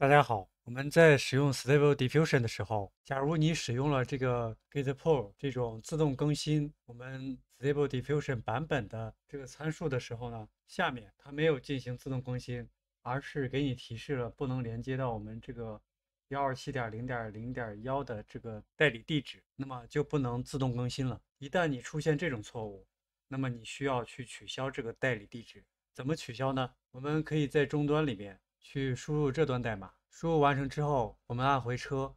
大家好，我们在使用 Stable Diffusion 的时候，假如你使用了这个 Git Pull 这种自动更新我们 Stable Diffusion 版本的这个参数的时候呢，下面它没有进行自动更新，而是给你提示了不能连接到我们这个幺二七点零点零点幺的这个代理地址，那么就不能自动更新了。一旦你出现这种错误，那么你需要去取消这个代理地址，怎么取消呢？我们可以在终端里面。去输入这段代码，输入完成之后，我们按回车，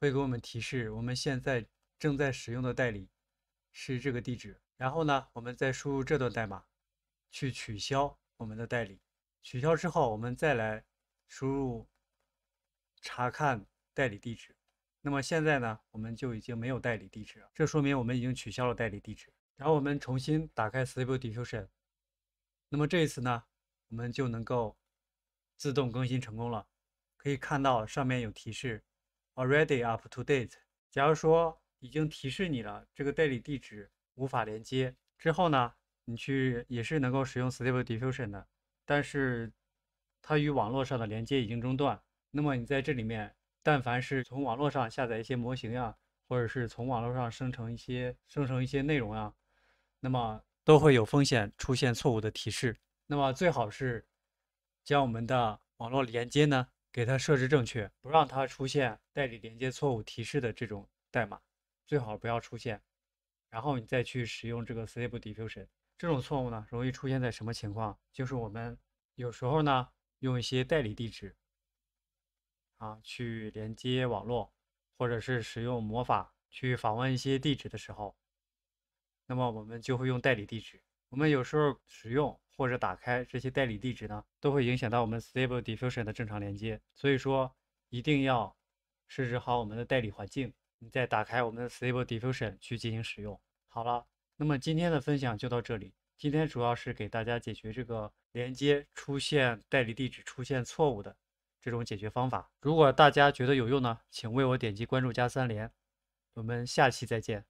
会给我们提示我们现在正在使用的代理是这个地址。然后呢，我们再输入这段代码，去取消我们的代理。取消之后，我们再来输入查看代理地址。那么现在呢，我们就已经没有代理地址了，这说明我们已经取消了代理地址。然后我们重新打开 Stable Diffusion，那么这一次呢，我们就能够。自动更新成功了，可以看到上面有提示，Already up to date。假如说已经提示你了，这个代理地址无法连接之后呢，你去也是能够使用 Stable Diffusion 的，但是它与网络上的连接已经中断。那么你在这里面，但凡是从网络上下载一些模型呀，或者是从网络上生成一些生成一些内容啊，那么都会有风险出现错误的提示。那么最好是。将我们的网络连接呢，给它设置正确，不让它出现代理连接错误提示的这种代码，最好不要出现。然后你再去使用这个 Stable Diffusion，这种错误呢，容易出现在什么情况？就是我们有时候呢，用一些代理地址啊去连接网络，或者是使用魔法去访问一些地址的时候，那么我们就会用代理地址。我们有时候使用。或者打开这些代理地址呢，都会影响到我们 Stable Diffusion 的正常连接，所以说一定要设置好我们的代理环境，你再打开我们的 Stable Diffusion 去进行使用。好了，那么今天的分享就到这里，今天主要是给大家解决这个连接出现代理地址出现错误的这种解决方法。如果大家觉得有用呢，请为我点击关注加三连，我们下期再见。